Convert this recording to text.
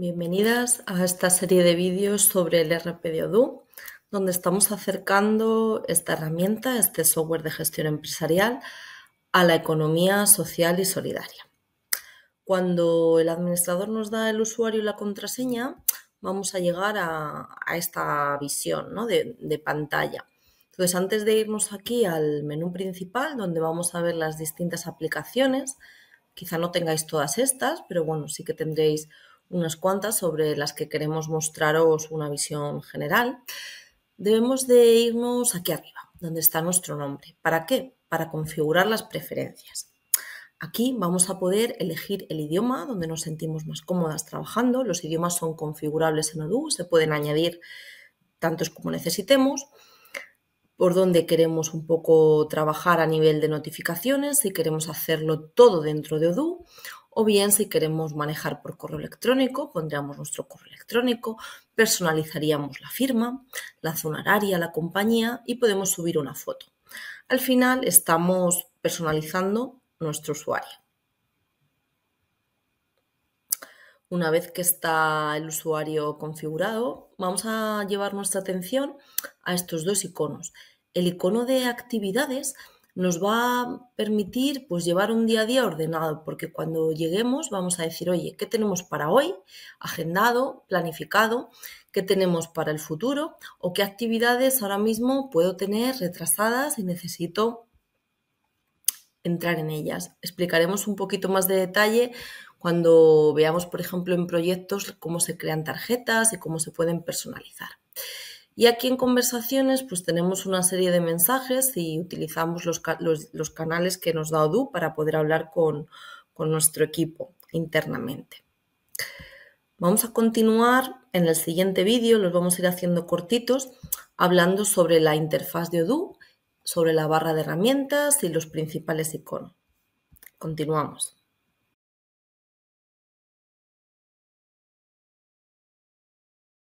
Bienvenidas a esta serie de vídeos sobre el RPDODU, donde estamos acercando esta herramienta, este software de gestión empresarial, a la economía social y solidaria. Cuando el administrador nos da el usuario y la contraseña, vamos a llegar a, esta visión de, de pantalla. Entonces, antes de irnos aquí al menú principal, donde vamos a ver las distintas aplicaciones, quizá no tengáis todas estas, pero bueno, sí que tendréis unas cuantas sobre las que queremos mostraros una visión general, debemos de irnos aquí arriba, donde está nuestro nombre. ¿Para qué? Para configurar las preferencias. Aquí vamos a poder elegir el idioma donde nos sentimos más cómodas trabajando. Los idiomas son configurables en Odoo, se pueden añadir tantos como necesitemos por donde queremos un poco trabajar a nivel de notificaciones, si queremos hacerlo todo dentro de Odoo o bien si queremos manejar por correo electrónico, pondríamos nuestro correo electrónico, personalizaríamos la firma, la zona horaria, la compañía y podemos subir una foto. Al final estamos personalizando nuestro usuario. Una vez que está el usuario configurado, vamos a llevar nuestra atención a estos dos iconos. El icono de actividades nos va a permitir pues llevar un día a día ordenado, porque cuando lleguemos vamos a decir, oye, ¿qué tenemos para hoy? Agendado, planificado, ¿qué tenemos para el futuro? ¿O qué actividades ahora mismo puedo tener retrasadas y necesito entrar en ellas? Explicaremos un poquito más de detalle cuando veamos, por ejemplo, en proyectos cómo se crean tarjetas y cómo se pueden personalizar. Y aquí en conversaciones pues tenemos una serie de mensajes y utilizamos los, canales que nos da Odoo para poder hablar con, con nuestro equipo internamente. Vamos a continuar en el siguiente vídeo, los vamos a ir haciendo cortitos, hablando sobre la interfaz de Odoo, sobre la barra de herramientas y los principales iconos. Continuamos.